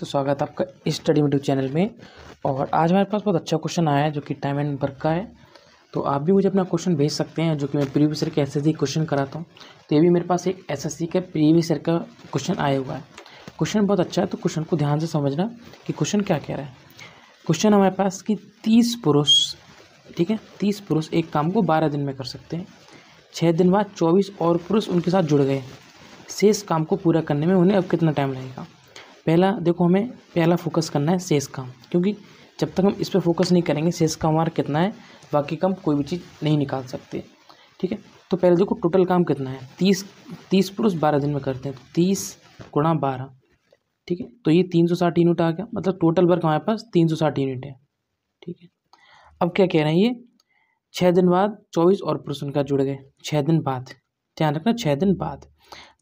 तो स्वागत है आपका स्टडी यूट्यूब चैनल में और आज हमारे पास बहुत अच्छा क्वेश्चन आया है जो कि टाइम एंड वर्क का है तो आप भी मुझे अपना क्वेश्चन भेज सकते हैं जो कि मैं प्रीवियस ईयर के एस क्वेश्चन कराता हूँ तो ये भी मेरे पास एक एस का प्रीवियस ईयर का क्वेश्चन आया हुआ है क्वेश्चन बहुत अच्छा है तो क्वेश्चन को ध्यान से समझना कि क्वेश्चन क्या कह रहा है क्वेश्चन हमारे पास कि तीस पुरुष ठीक है तीस पुरुष एक काम को बारह दिन में कर सकते हैं छः दिन बाद चौबीस और पुरुष उनके साथ जुड़ गए शेष काम को पूरा करने में उन्हें अब कितना टाइम लगेगा पहला देखो हमें पहला फोकस करना है शेष काम क्योंकि जब तक हम इस पर फोकस नहीं करेंगे शेष काम हमारा कितना है बाकी काम कोई भी चीज़ नहीं निकाल सकते ठीक है तो पहले देखो टोटल काम कितना है तीस तीस पुरुष बारह दिन में करते हैं तो तीस गुणा बारह ठीक है तो ये तीन सौ साठ यूनिट आ गया मतलब टोटल वर्क हमारे पास तीन सौ साठ यूनिट है ठीक है अब क्या कह रहे हैं ये छः दिन बाद चौबीस और पुरुष उनका जुड़ गए छः दिन बाद ध्यान रखना छः दिन बाद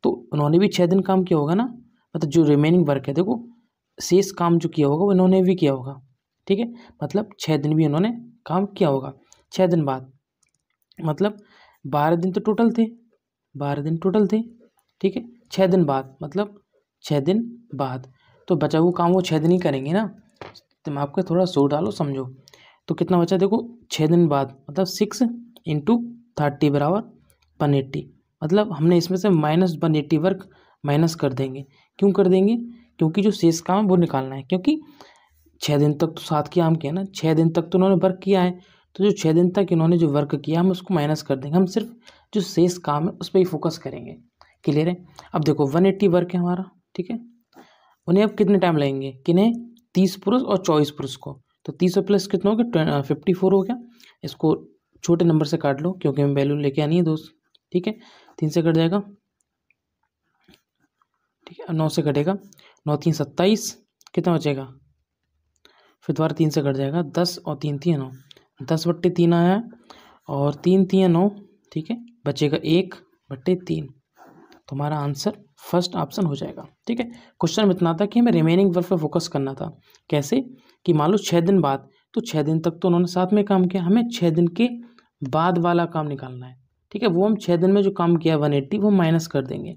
तो उन्होंने भी छः दिन काम किया होगा ना मतलब जो रिमेनिंग वर्क है देखो शेष काम जो किया होगा वो इन्होंने भी किया होगा ठीक है मतलब छः दिन भी इन्होंने काम किया होगा छः दिन बाद मतलब बारह दिन तो टोटल थे बारह दिन टोटल थे ठीक है छः दिन बाद मतलब छः दिन बाद तो बचा हुआ काम वो छः दिन ही करेंगे ना दिमाग तो आपका थोड़ा जोर डालो समझो तो कितना बचा देखो छः दिन बाद मतलब सिक्स इंटू थर्टी बराबर वन एट्टी मतलब हमने इसमें से minus one eighty work minus कर देंगे क्यों कर देंगे क्योंकि जो शेष काम है वो निकालना है क्योंकि छः दिन तक तो सात के आम किया है ना छः दिन तक तो उन्होंने वर्क किया है तो जो छः दिन तक इन्होंने जो वर्क किया हम उसको माइनस कर देंगे हम सिर्फ जो शेष काम है उस पर ही फोकस करेंगे क्लियर है अब देखो वन एट्टी वर्क है हमारा ठीक है उन्हें अब कितने टाइम लगेंगे किन्हें तीस पुरुष और चौबीस पुरुष को तो तीस और प्लस कितना हो गया फिफ्टी फोर हो गया इसको छोटे नंबर से काट लो क्योंकि हम वैल्यू लेके आनी है दोस्त ठीक है तीन से कट जाएगा ठीक है नौ से घटेगा नौ तीन सत्ताईस कितना बचेगा फिर दोबारा तीन से घट जाएगा दस और तीन तीन नौ दस बट्टे तीन आया और तीन तीन नौ ठीक है बचेगा एक बट्टे तीन तो हमारा आंसर फर्स्ट ऑप्शन हो जाएगा ठीक है क्वेश्चन में इतना था कि हमें रिमेनिंग वर्क पर फोकस करना था कैसे कि मान लो छः दिन बाद तो छः दिन तक तो उन्होंने साथ में काम किया हमें छः दिन के बाद वाला काम निकालना है ठीक है वो हम छः दिन में जो काम किया वन एट्टी वो माइनस कर देंगे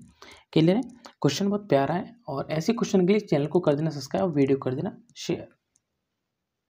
क्लियर है क्वेश्चन बहुत प्यारा है और ऐसे क्वेश्चन के लिए चैनल को कर देना सब्सक्राइब और वीडियो कर देना शेयर